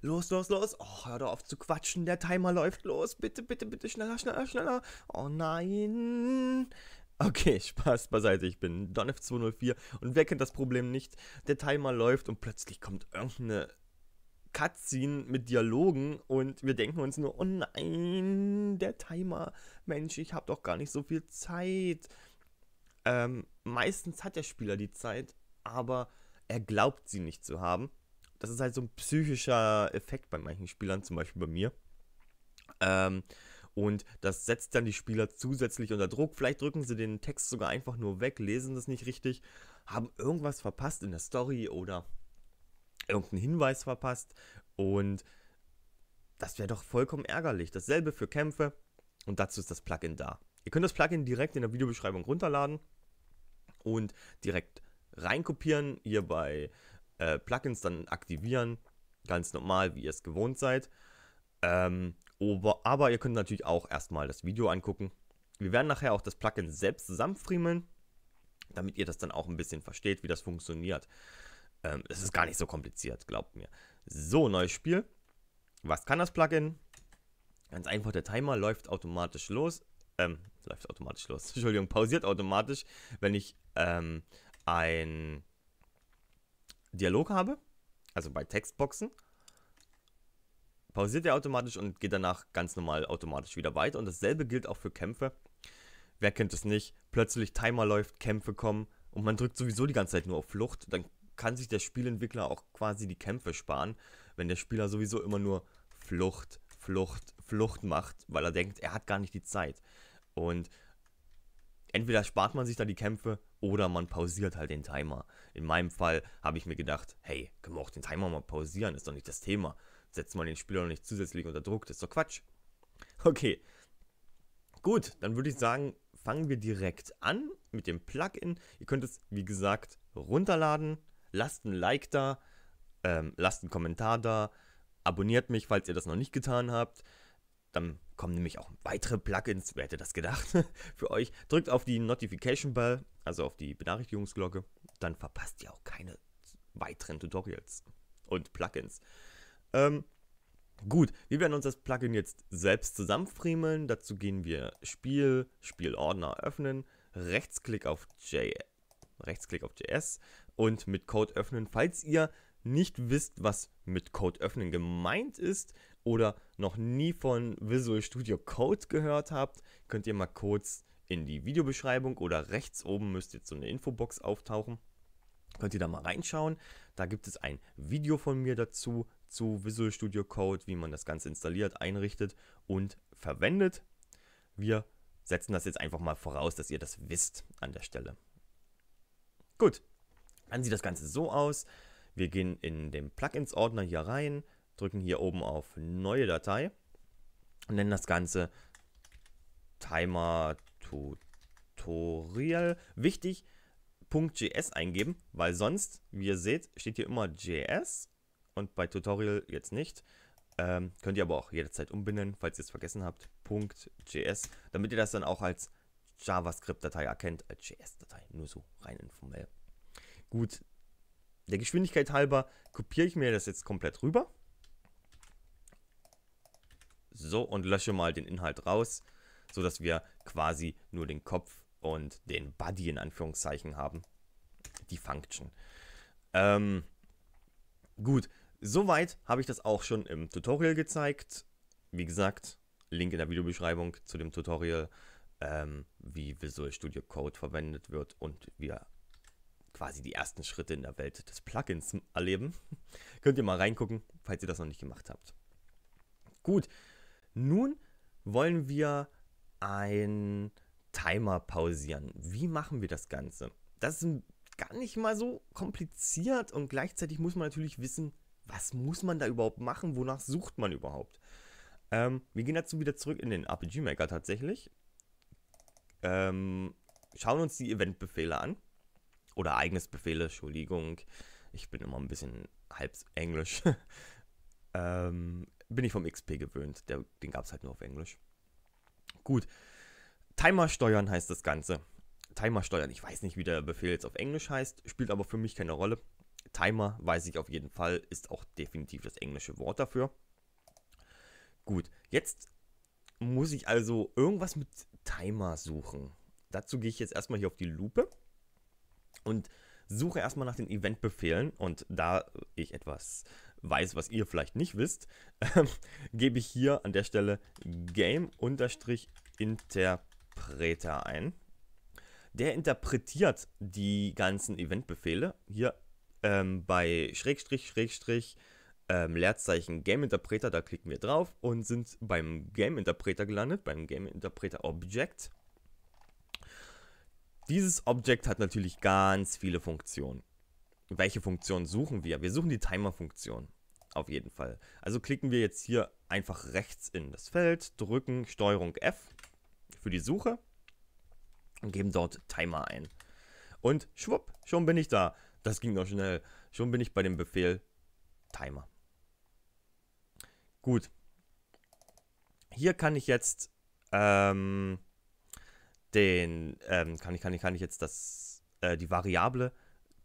Los, los, los. Oh, hör doch auf zu quatschen. Der Timer läuft los. Bitte, bitte, bitte. Schneller, schneller, schneller. Oh nein. Okay, Spaß beiseite, ich bin Donf204 und wer kennt das Problem nicht? Der Timer läuft und plötzlich kommt irgendeine Cutscene mit Dialogen und wir denken uns nur, oh nein, der Timer, Mensch, ich habe doch gar nicht so viel Zeit. Ähm, meistens hat der Spieler die Zeit, aber er glaubt sie nicht zu haben das ist halt so ein psychischer Effekt bei manchen Spielern, zum Beispiel bei mir. Ähm, und das setzt dann die Spieler zusätzlich unter Druck. Vielleicht drücken sie den Text sogar einfach nur weg, lesen das nicht richtig, haben irgendwas verpasst in der Story oder irgendeinen Hinweis verpasst. Und das wäre doch vollkommen ärgerlich. Dasselbe für Kämpfe. Und dazu ist das Plugin da. Ihr könnt das Plugin direkt in der Videobeschreibung runterladen und direkt reinkopieren. Ihr bei äh, Plugins dann aktivieren, ganz normal, wie ihr es gewohnt seid. Ähm, aber, aber, ihr könnt natürlich auch erstmal das Video angucken. Wir werden nachher auch das Plugin selbst zusammenfriemeln, damit ihr das dann auch ein bisschen versteht, wie das funktioniert. Ähm, es ist gar nicht so kompliziert, glaubt mir. So, neues Spiel. Was kann das Plugin? Ganz einfach, der Timer läuft automatisch los. Ähm, läuft automatisch los. Entschuldigung, pausiert automatisch, wenn ich ähm, ein Dialog habe, also bei Textboxen, pausiert er automatisch und geht danach ganz normal automatisch wieder weiter. Und dasselbe gilt auch für Kämpfe. Wer kennt es nicht? Plötzlich Timer läuft, Kämpfe kommen und man drückt sowieso die ganze Zeit nur auf Flucht. Dann kann sich der Spielentwickler auch quasi die Kämpfe sparen, wenn der Spieler sowieso immer nur Flucht, Flucht, Flucht macht, weil er denkt, er hat gar nicht die Zeit. Und entweder spart man sich da die Kämpfe oder man pausiert halt den Timer. In meinem Fall habe ich mir gedacht, hey, können wir auch den Timer mal pausieren? Ist doch nicht das Thema. Setzt man den Spieler noch nicht zusätzlich unter Druck, das ist doch Quatsch. Okay. Gut, dann würde ich sagen, fangen wir direkt an mit dem Plugin. Ihr könnt es, wie gesagt, runterladen. Lasst ein Like da, ähm, lasst einen Kommentar da, abonniert mich, falls ihr das noch nicht getan habt. Dann kommen nämlich auch weitere Plugins, wer hätte das gedacht, für euch. Drückt auf die Notification Bell, also auf die Benachrichtigungsglocke, dann verpasst ihr auch keine weiteren Tutorials und Plugins. Ähm, gut, wir werden uns das Plugin jetzt selbst zusammenfriemeln. Dazu gehen wir Spiel, Spielordner öffnen, Rechtsklick auf J, Rechtsklick auf JS und mit Code öffnen. Falls ihr nicht wisst, was mit Code öffnen gemeint ist oder noch nie von Visual Studio Code gehört habt, könnt ihr mal kurz in die Videobeschreibung oder rechts oben müsste jetzt so eine Infobox auftauchen. Könnt ihr da mal reinschauen. Da gibt es ein Video von mir dazu, zu Visual Studio Code, wie man das Ganze installiert, einrichtet und verwendet. Wir setzen das jetzt einfach mal voraus, dass ihr das wisst an der Stelle. Gut, dann sieht das Ganze so aus. Wir gehen in den Plugins-Ordner hier rein, drücken hier oben auf Neue Datei und nennen das Ganze Timer Tutorial. Wichtig, .js eingeben, weil sonst, wie ihr seht, steht hier immer JS und bei Tutorial jetzt nicht. Ähm, könnt ihr aber auch jederzeit umbinden, falls ihr es vergessen habt, .js, damit ihr das dann auch als JavaScript-Datei erkennt, als JS-Datei, nur so rein informell. Gut, der Geschwindigkeit halber kopiere ich mir das jetzt komplett rüber. So, und lösche mal den Inhalt raus, sodass wir quasi nur den Kopf und den Buddy in Anführungszeichen haben. Die Function. Ähm, gut, soweit habe ich das auch schon im Tutorial gezeigt. Wie gesagt, Link in der Videobeschreibung zu dem Tutorial, ähm, wie Visual Studio Code verwendet wird und wir quasi die ersten Schritte in der Welt des Plugins erleben. Könnt ihr mal reingucken, falls ihr das noch nicht gemacht habt. Gut, nun wollen wir ein Timer pausieren. Wie machen wir das Ganze? Das ist gar nicht mal so kompliziert und gleichzeitig muss man natürlich wissen, was muss man da überhaupt machen, wonach sucht man überhaupt. Ähm, wir gehen dazu wieder zurück in den RPG Maker tatsächlich, ähm, schauen uns die Eventbefehle an oder eigenes Befehle, Entschuldigung, ich bin immer ein bisschen halb englisch. ähm, bin ich vom XP gewöhnt, der, den gab es halt nur auf Englisch. Gut. Timer steuern heißt das Ganze. Timer steuern, ich weiß nicht, wie der Befehl jetzt auf Englisch heißt, spielt aber für mich keine Rolle. Timer, weiß ich auf jeden Fall, ist auch definitiv das englische Wort dafür. Gut, jetzt muss ich also irgendwas mit Timer suchen. Dazu gehe ich jetzt erstmal hier auf die Lupe und suche erstmal nach den Eventbefehlen. Und da ich etwas weiß, was ihr vielleicht nicht wisst, ähm, gebe ich hier an der Stelle Game-Interpreter ein. Der interpretiert die ganzen Eventbefehle. Hier ähm, bei Schrägstrich, Schrägstrich, ähm, Leerzeichen Game Interpreter, da klicken wir drauf und sind beim Game Interpreter gelandet, beim Game Interpreter Object. Dieses Object hat natürlich ganz viele Funktionen welche Funktion suchen wir? Wir suchen die Timer-Funktion. Auf jeden Fall. Also klicken wir jetzt hier einfach rechts in das Feld, drücken STRG F für die Suche und geben dort Timer ein. Und schwupp, schon bin ich da. Das ging doch schnell. Schon bin ich bei dem Befehl Timer. Gut. Hier kann ich jetzt ähm, den, ähm, kann ich, kann ich, kann ich jetzt das, äh, die Variable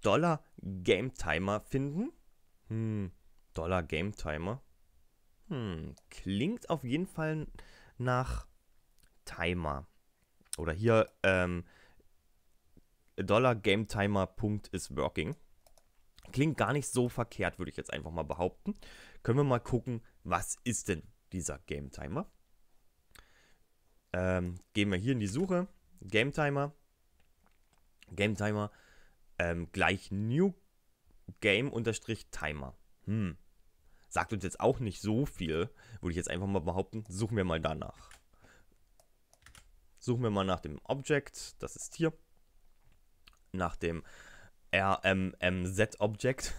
Dollar Game Timer finden. Hm, Dollar Game Timer. Hm, klingt auf jeden Fall nach Timer. Oder hier, ähm, Dollar Game Timer Punkt is working. Klingt gar nicht so verkehrt, würde ich jetzt einfach mal behaupten. Können wir mal gucken, was ist denn dieser Game Timer? Ähm, gehen wir hier in die Suche. Game Timer. Game Timer ähm, gleich New Game-Timer. unterstrich Hm. Sagt uns jetzt auch nicht so viel, würde ich jetzt einfach mal behaupten. Suchen wir mal danach. Suchen wir mal nach dem Object, das ist hier. Nach dem RMMZ-Object.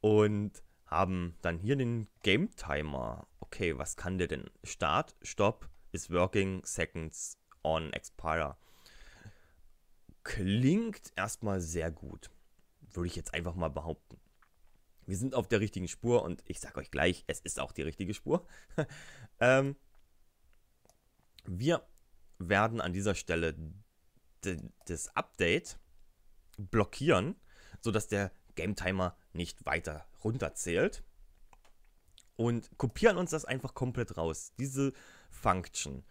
Und haben dann hier den Game Timer. Okay, was kann der denn? Start, Stop, is working, seconds on, expire klingt erstmal sehr gut. Würde ich jetzt einfach mal behaupten. Wir sind auf der richtigen Spur und ich sage euch gleich, es ist auch die richtige Spur. ähm, wir werden an dieser Stelle das Update blockieren, sodass der Game Timer nicht weiter runterzählt. Und kopieren uns das einfach komplett raus. Diese Function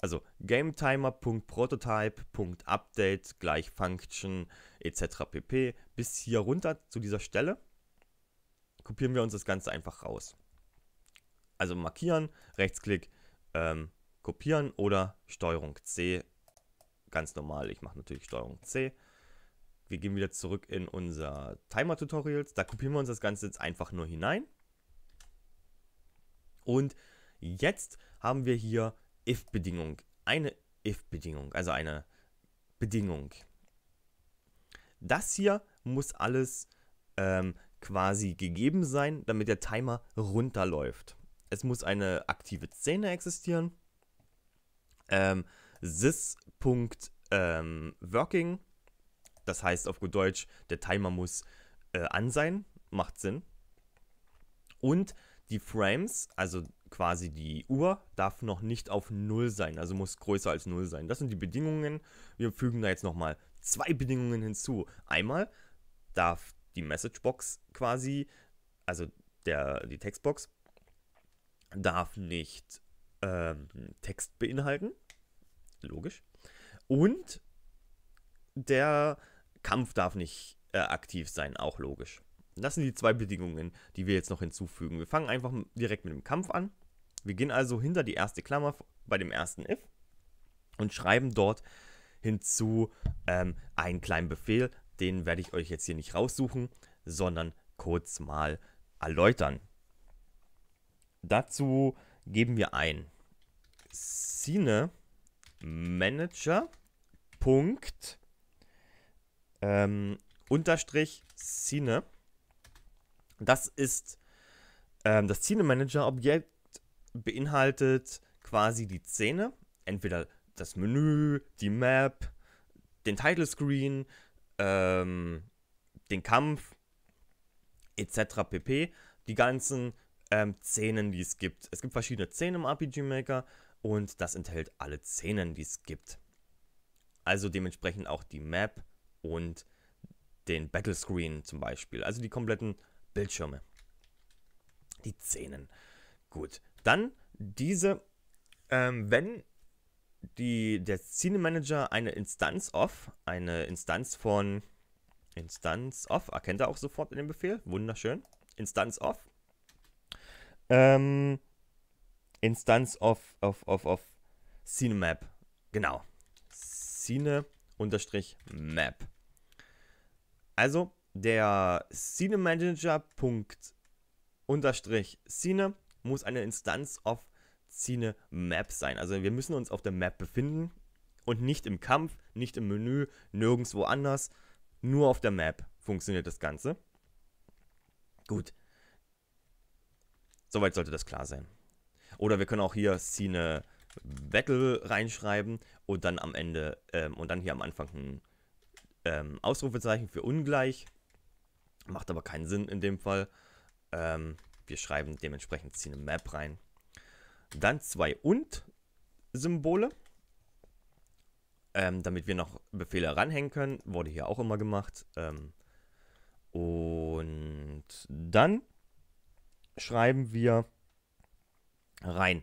also GameTimer.prototype.update gleich Function etc. pp. bis hier runter zu dieser Stelle kopieren wir uns das Ganze einfach raus. Also markieren, Rechtsklick, ähm, kopieren oder Steuerung C. Ganz normal, ich mache natürlich Steuerung C. Wir gehen wieder zurück in unser Timer-Tutorials. Da kopieren wir uns das Ganze jetzt einfach nur hinein. Und jetzt haben wir hier if-Bedingung, eine if-Bedingung, also eine Bedingung. Das hier muss alles ähm, quasi gegeben sein, damit der Timer runterläuft. Es muss eine aktive Szene existieren. Ähm, Sys.working, ähm, das heißt auf gut Deutsch, der Timer muss äh, an sein, macht Sinn. Und die Frames, also die quasi die Uhr darf noch nicht auf 0 sein, also muss größer als 0 sein. Das sind die Bedingungen. Wir fügen da jetzt nochmal zwei Bedingungen hinzu. Einmal darf die Messagebox quasi, also der, die Textbox, darf nicht ähm, Text beinhalten. Logisch. Und der Kampf darf nicht äh, aktiv sein, auch logisch. Das sind die zwei Bedingungen, die wir jetzt noch hinzufügen. Wir fangen einfach direkt mit dem Kampf an. Wir gehen also hinter die erste Klammer bei dem ersten if und schreiben dort hinzu ähm, einen kleinen Befehl. Den werde ich euch jetzt hier nicht raussuchen, sondern kurz mal erläutern. Dazu geben wir ein Scene Manager Punkt ähm, unterstrich Scene. Das ist ähm, das Scene Manager Objekt beinhaltet quasi die Szene, entweder das Menü, die Map, den Title Screen, ähm, den Kampf, etc. pp. Die ganzen ähm, Szenen, die es gibt. Es gibt verschiedene Szenen im RPG Maker und das enthält alle Szenen, die es gibt. Also dementsprechend auch die Map und den Battle Screen zum Beispiel. Also die kompletten Bildschirme. Die Szenen. Gut. Dann diese, ähm, wenn die, der Scene Manager eine Instanz off, eine Instanz von Instanz off, erkennt er auch sofort in dem Befehl, wunderschön. Instanz off. Ähm, Instanz off, off, off, off CineMap. Genau. Cine-Map. Also der Scene Manager. Punkt unterstrich Cine muss eine Instanz of Cine Map sein. Also wir müssen uns auf der Map befinden und nicht im Kampf, nicht im Menü, nirgendwo anders. Nur auf der Map funktioniert das Ganze. Gut. Soweit sollte das klar sein. Oder wir können auch hier Scene Battle reinschreiben und dann am Ende ähm, und dann hier am Anfang ein ähm, Ausrufezeichen für ungleich. Macht aber keinen Sinn in dem Fall. Ähm, wir schreiben dementsprechend Cine Map rein. Dann zwei und Symbole, ähm, damit wir noch Befehle ranhängen können. Wurde hier auch immer gemacht. Ähm, und dann schreiben wir rein.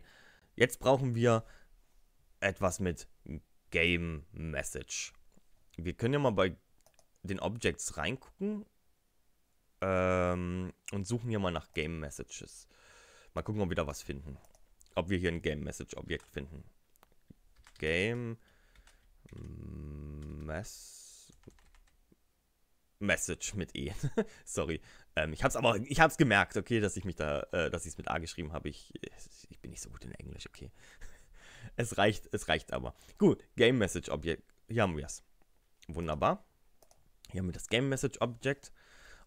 Jetzt brauchen wir etwas mit Game Message. Wir können ja mal bei den Objects reingucken ähm, und suchen hier mal nach Game Messages. Mal gucken, ob wir da was finden. Ob wir hier ein Game Message Objekt finden. Game Mess Message mit E. Sorry. Ähm, ich hab's aber, ich hab's gemerkt, okay, dass ich mich da, äh, dass ich es mit A geschrieben habe. Ich, ich bin nicht so gut in Englisch, okay. Es reicht, es reicht aber. Gut, Game Message Objekt. Hier haben wir es. Wunderbar. Hier haben wir das Game Message Object.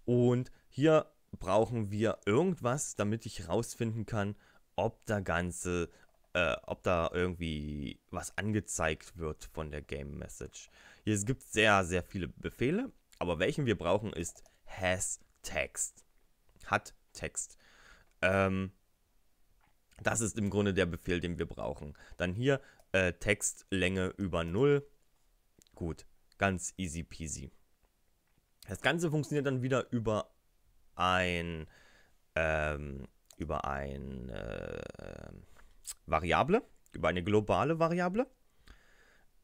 Und hier brauchen wir irgendwas, damit ich rausfinden kann, ob da ganze, äh, ob da irgendwie was angezeigt wird von der Game Message. Hier es gibt sehr, sehr viele Befehle, aber welchen wir brauchen ist has text. Hat Text. Ähm, das ist im Grunde der Befehl, den wir brauchen. Dann hier äh, Textlänge über 0. Gut, ganz easy peasy. Das Ganze funktioniert dann wieder über ein, ähm, über ein äh, Variable, über eine globale Variable.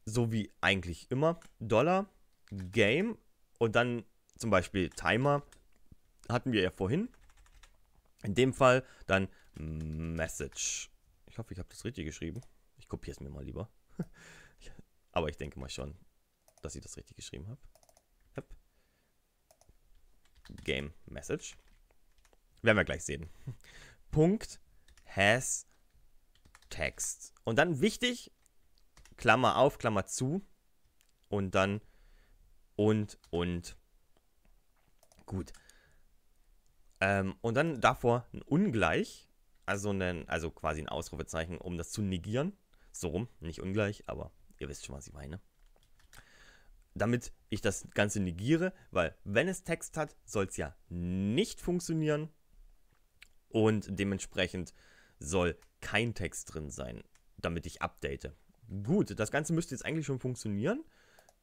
So wie eigentlich immer. Dollar, Game und dann zum Beispiel Timer hatten wir ja vorhin. In dem Fall dann Message. Ich hoffe, ich habe das richtig geschrieben. Ich kopiere es mir mal lieber. Aber ich denke mal schon, dass ich das richtig geschrieben habe. Game Message. Werden wir gleich sehen. Punkt has Text. Und dann wichtig, Klammer auf, Klammer zu. Und dann und und. Gut. Ähm, und dann davor ein Ungleich, also, einen, also quasi ein Ausrufezeichen, um das zu negieren. So rum, nicht ungleich, aber ihr wisst schon, was ich meine damit ich das Ganze negiere, weil wenn es Text hat, soll es ja nicht funktionieren und dementsprechend soll kein Text drin sein, damit ich update. Gut, das Ganze müsste jetzt eigentlich schon funktionieren.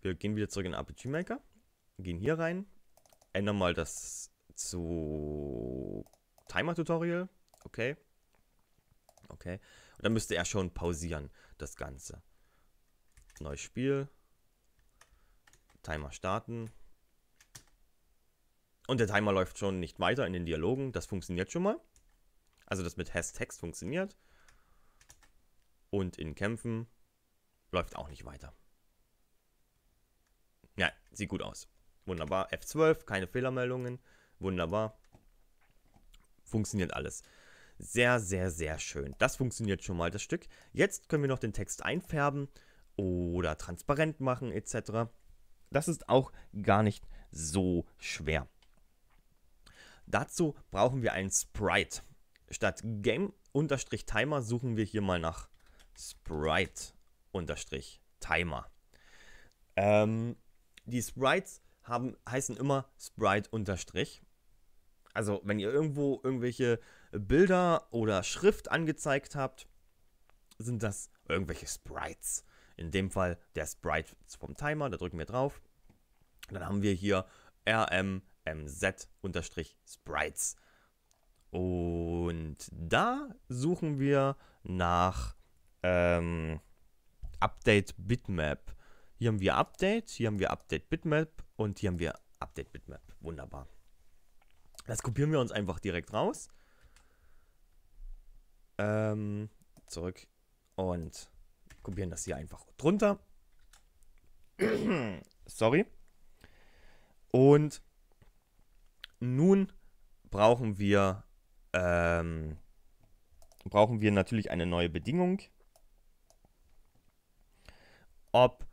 Wir gehen wieder zurück in RPG Maker, gehen hier rein, ändern mal das zu Timer Tutorial, okay. Okay, und dann müsste er schon pausieren, das Ganze. Neues Spiel, Timer starten. Und der Timer läuft schon nicht weiter in den Dialogen. Das funktioniert schon mal. Also das mit Hashtags funktioniert. Und in Kämpfen läuft auch nicht weiter. Ja, sieht gut aus. Wunderbar. F12, keine Fehlermeldungen. Wunderbar. Funktioniert alles. Sehr, sehr, sehr schön. Das funktioniert schon mal, das Stück. Jetzt können wir noch den Text einfärben oder transparent machen etc. Das ist auch gar nicht so schwer. Dazu brauchen wir einen Sprite. Statt Game-Timer suchen wir hier mal nach Sprite-Timer. Ähm, die Sprites haben, heißen immer Sprite unterstrich. Also wenn ihr irgendwo irgendwelche Bilder oder Schrift angezeigt habt, sind das irgendwelche Sprites in dem Fall der Sprite vom Timer, da drücken wir drauf. dann haben wir hier rmmz-sprites. Und da suchen wir nach ähm, Update Bitmap. Hier haben wir Update, hier haben wir Update Bitmap und hier haben wir Update Bitmap. Wunderbar. Das kopieren wir uns einfach direkt raus. Ähm, zurück und kopieren das hier einfach drunter. Sorry. Und nun brauchen wir, ähm, brauchen wir natürlich eine neue Bedingung. Ob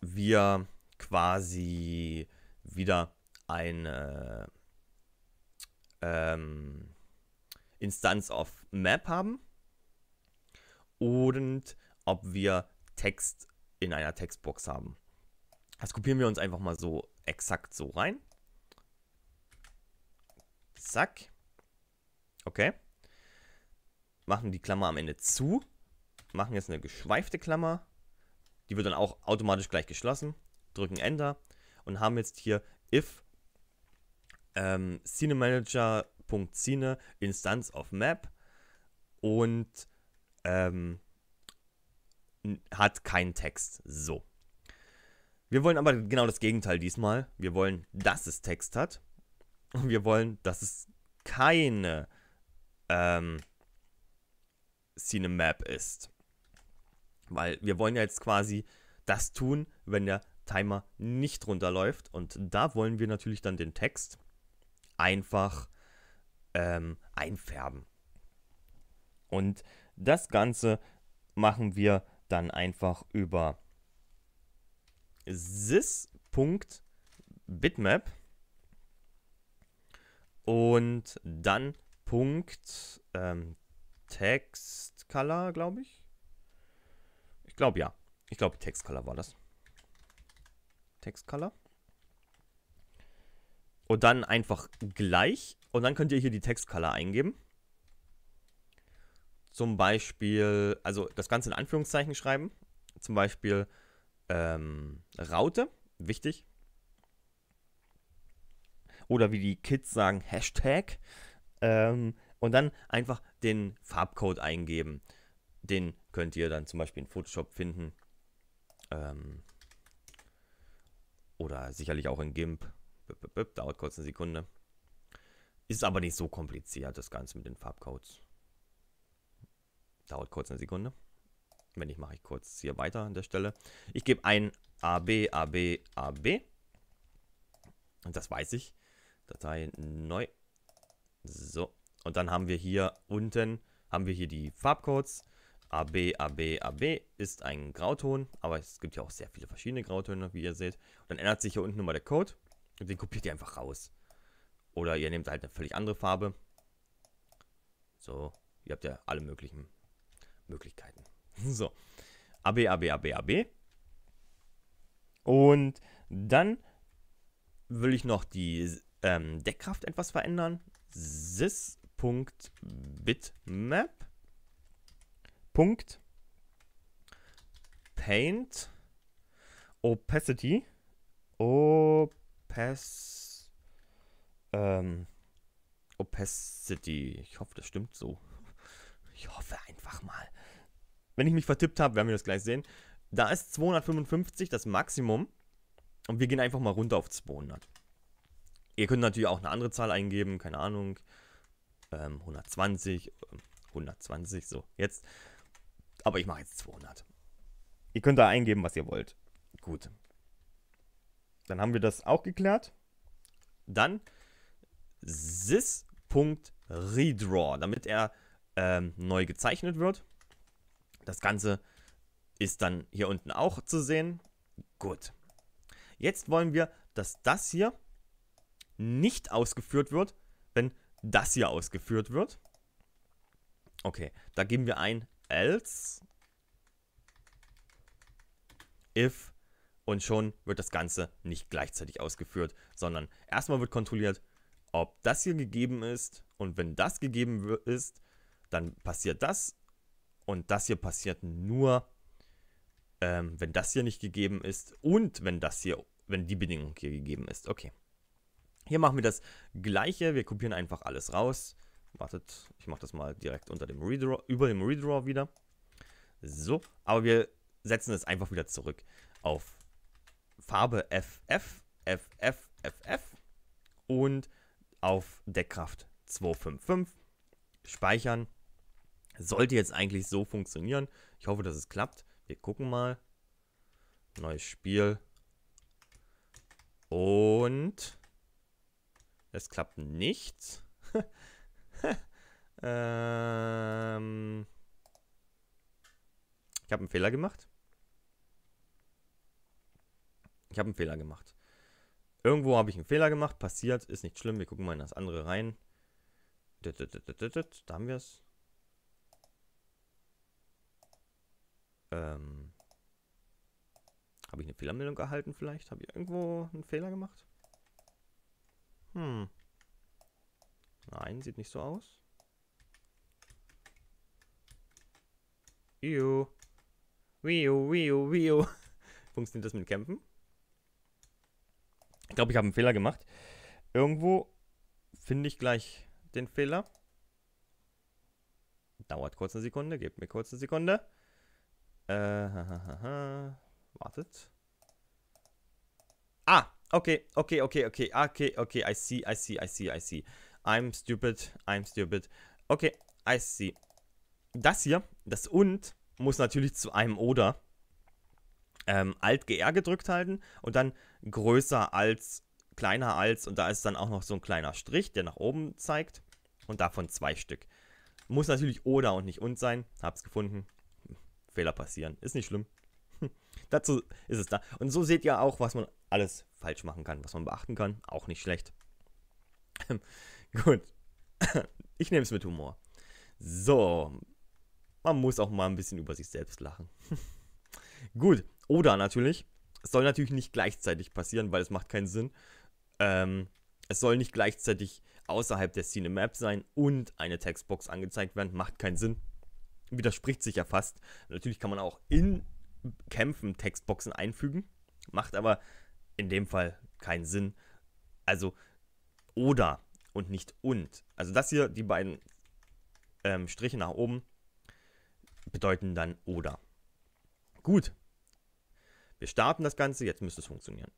wir quasi wieder eine ähm, Instanz auf Map haben. Und ob wir Text in einer Textbox haben. Das kopieren wir uns einfach mal so exakt so rein. Zack. Okay. Machen die Klammer am Ende zu. Machen jetzt eine geschweifte Klammer. Die wird dann auch automatisch gleich geschlossen. Drücken Enter und haben jetzt hier if ähm, CineManager.cine Instance of Map und ähm, hat keinen Text. So. Wir wollen aber genau das Gegenteil diesmal. Wir wollen, dass es Text hat. Und wir wollen, dass es keine ähm, Cinemap ist. Weil wir wollen ja jetzt quasi das tun, wenn der Timer nicht runterläuft. Und da wollen wir natürlich dann den Text einfach ähm, einfärben. Und das Ganze machen wir dann einfach über sys.bitmap und dann Punkt ähm, Textcolor, glaube ich. Ich glaube ja. Ich glaube Textcolor war das. Textcolor. Und dann einfach gleich. Und dann könnt ihr hier die Textcolor eingeben zum Beispiel, also das Ganze in Anführungszeichen schreiben, zum Beispiel ähm, Raute, wichtig. Oder wie die Kids sagen, Hashtag. Ähm, und dann einfach den Farbcode eingeben. Den könnt ihr dann zum Beispiel in Photoshop finden. Ähm, oder sicherlich auch in GIMP. Dauert kurz eine Sekunde. Ist aber nicht so kompliziert, das Ganze mit den Farbcodes. Dauert kurz eine Sekunde. Wenn nicht, mache ich kurz hier weiter an der Stelle. Ich gebe ein AB, AB, AB. Und das weiß ich. Datei neu. So. Und dann haben wir hier unten, haben wir hier die Farbcodes. AB, AB, AB ist ein Grauton, aber es gibt ja auch sehr viele verschiedene Grautöne, wie ihr seht. Und dann ändert sich hier unten nochmal der Code und den kopiert ihr einfach raus. Oder ihr nehmt halt eine völlig andere Farbe. So, ihr habt ja alle möglichen Möglichkeiten. So, AB, AB, AB, AB. Und dann will ich noch die ähm, Deckkraft etwas verändern. sys.bitmap. Opacity. Opas. Ähm, Opacity. Ich hoffe, das stimmt so. Ich hoffe einfach mal wenn ich mich vertippt habe, werden wir das gleich sehen. Da ist 255 das Maximum. Und wir gehen einfach mal runter auf 200. Ihr könnt natürlich auch eine andere Zahl eingeben, keine Ahnung. Ähm, 120, 120, ähm, so, jetzt. Aber ich mache jetzt 200. Ihr könnt da eingeben, was ihr wollt. Gut. Dann haben wir das auch geklärt. Dann sys.redraw, damit er ähm, neu gezeichnet wird das Ganze ist dann hier unten auch zu sehen. Gut. Jetzt wollen wir, dass das hier nicht ausgeführt wird, wenn das hier ausgeführt wird. Okay, da geben wir ein else if und schon wird das Ganze nicht gleichzeitig ausgeführt, sondern erstmal wird kontrolliert, ob das hier gegeben ist und wenn das gegeben ist, dann passiert das und das hier passiert nur, ähm, wenn das hier nicht gegeben ist und wenn das hier, wenn die Bedingung hier gegeben ist. Okay. Hier machen wir das gleiche. Wir kopieren einfach alles raus. Wartet, ich mache das mal direkt unter dem Redraw, über dem Redraw wieder. So, aber wir setzen es einfach wieder zurück auf Farbe FF, FF, FF und auf Deckkraft 255. Speichern. Sollte jetzt eigentlich so funktionieren. Ich hoffe, dass es klappt. Wir gucken mal. Neues Spiel. Und es klappt nichts. ähm ich habe einen Fehler gemacht. Ich habe einen Fehler gemacht. Irgendwo habe ich einen Fehler gemacht. Passiert, ist nicht schlimm. Wir gucken mal in das andere rein. Da haben wir es. Ähm, Habe ich eine Fehlermeldung erhalten vielleicht? Habe ich irgendwo einen Fehler gemacht? Hm. Nein, sieht nicht so aus. Iu. Wiu, wiu, wiu. Funktioniert das mit Kämpfen? Ich glaube, ich habe einen Fehler gemacht. Irgendwo finde ich gleich den Fehler. Dauert kurz eine Sekunde, gebt mir kurz eine Sekunde. Äh, ha, wartet. Ah, okay, okay, okay, okay, okay, okay, I see, I see, I see, I see. I'm stupid, I'm stupid. Okay, I see. Das hier, das und, muss natürlich zu einem oder. Ähm, Alt GR gedrückt halten und dann größer als, kleiner als und da ist dann auch noch so ein kleiner Strich, der nach oben zeigt und davon zwei Stück. Muss natürlich oder und nicht und sein, hab's gefunden, Fehler passieren. Ist nicht schlimm. Dazu ist es da. Und so seht ihr auch, was man alles falsch machen kann, was man beachten kann. Auch nicht schlecht. Gut. ich nehme es mit Humor. So. Man muss auch mal ein bisschen über sich selbst lachen. Gut. Oder natürlich, es soll natürlich nicht gleichzeitig passieren, weil es macht keinen Sinn. Ähm, es soll nicht gleichzeitig außerhalb der Szene Map sein und eine Textbox angezeigt werden. Macht keinen Sinn widerspricht sich ja fast. Natürlich kann man auch in Kämpfen Textboxen einfügen, macht aber in dem Fall keinen Sinn. Also oder und nicht und. Also das hier, die beiden ähm, Striche nach oben, bedeuten dann oder. Gut. Wir starten das Ganze, jetzt müsste es funktionieren.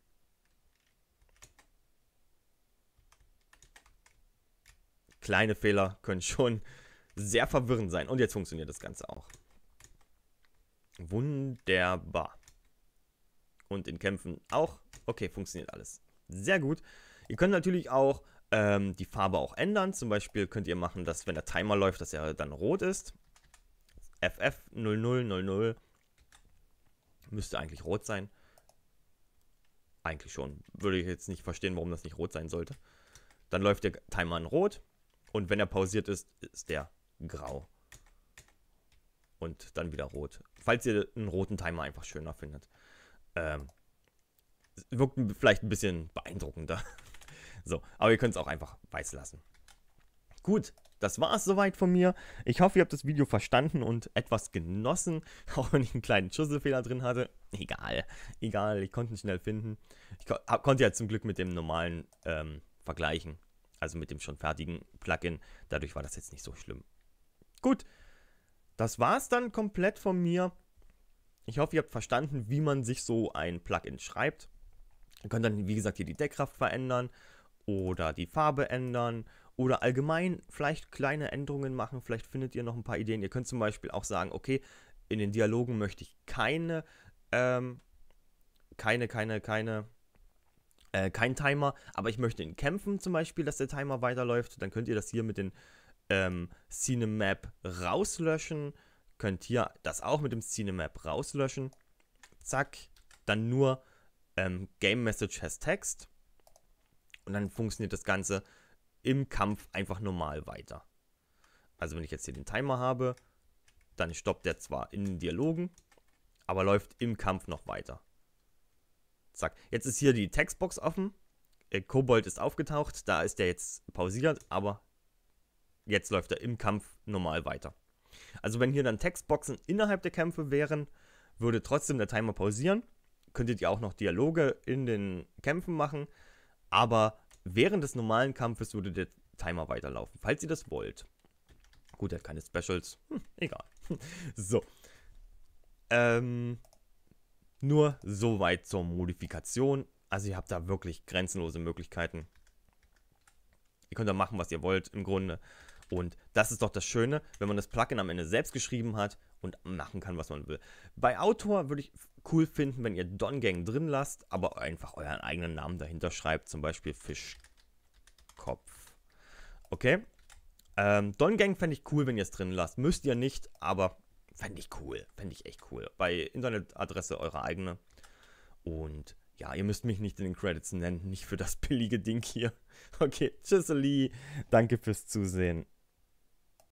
Kleine Fehler können schon sehr verwirrend sein. Und jetzt funktioniert das Ganze auch. Wunderbar. Und in Kämpfen auch. Okay, funktioniert alles. Sehr gut. Ihr könnt natürlich auch ähm, die Farbe auch ändern. Zum Beispiel könnt ihr machen, dass wenn der Timer läuft, dass er dann rot ist. FF0000 müsste eigentlich rot sein. Eigentlich schon. Würde ich jetzt nicht verstehen, warum das nicht rot sein sollte. Dann läuft der Timer in rot. Und wenn er pausiert ist, ist der grau. Und dann wieder rot. Falls ihr einen roten Timer einfach schöner findet. Ähm, wirkt vielleicht ein bisschen beeindruckender. So, aber ihr könnt es auch einfach weiß lassen. Gut, das war es soweit von mir. Ich hoffe, ihr habt das Video verstanden und etwas genossen. Auch wenn ich einen kleinen Schüsselfehler drin hatte. Egal, egal, ich konnte ihn schnell finden. Ich ko konnte ja zum Glück mit dem normalen ähm, vergleichen. Also mit dem schon fertigen Plugin. Dadurch war das jetzt nicht so schlimm. Gut, das war's dann komplett von mir. Ich hoffe, ihr habt verstanden, wie man sich so ein Plugin schreibt. Ihr könnt dann, wie gesagt, hier die Deckkraft verändern oder die Farbe ändern oder allgemein vielleicht kleine Änderungen machen. Vielleicht findet ihr noch ein paar Ideen. Ihr könnt zum Beispiel auch sagen, okay, in den Dialogen möchte ich keine, ähm, keine, keine, keine, äh, kein Timer, aber ich möchte in Kämpfen zum Beispiel, dass der Timer weiterläuft. Dann könnt ihr das hier mit den ähm, Cinemap rauslöschen. Könnt hier das auch mit dem Cinemap rauslöschen. Zack. Dann nur ähm, Game Message has Text. Und dann funktioniert das Ganze im Kampf einfach normal weiter. Also wenn ich jetzt hier den Timer habe, dann stoppt der zwar in den Dialogen, aber läuft im Kampf noch weiter. Zack. Jetzt ist hier die Textbox offen. Äh, Kobold ist aufgetaucht, da ist der jetzt pausiert, aber jetzt läuft er im Kampf normal weiter. Also wenn hier dann Textboxen innerhalb der Kämpfe wären, würde trotzdem der Timer pausieren. Könntet ihr auch noch Dialoge in den Kämpfen machen, aber während des normalen Kampfes würde der Timer weiterlaufen, falls ihr das wollt. Gut, er hat keine Specials. Hm, egal. so. Ähm, nur soweit zur Modifikation. Also ihr habt da wirklich grenzenlose Möglichkeiten. Ihr könnt da machen, was ihr wollt im Grunde. Und das ist doch das Schöne, wenn man das Plugin am Ende selbst geschrieben hat und machen kann, was man will. Bei Autor würde ich cool finden, wenn ihr Don Gang drin lasst, aber einfach euren eigenen Namen dahinter schreibt, zum Beispiel Fischkopf. Okay? Ähm, Don Gang fände ich cool, wenn ihr es drin lasst. Müsst ihr nicht, aber fände ich cool. Fände ich echt cool. Bei Internetadresse eure eigene. Und ja, ihr müsst mich nicht in den Credits nennen, nicht für das billige Ding hier. Okay, tschüss, Lee. Danke fürs Zusehen.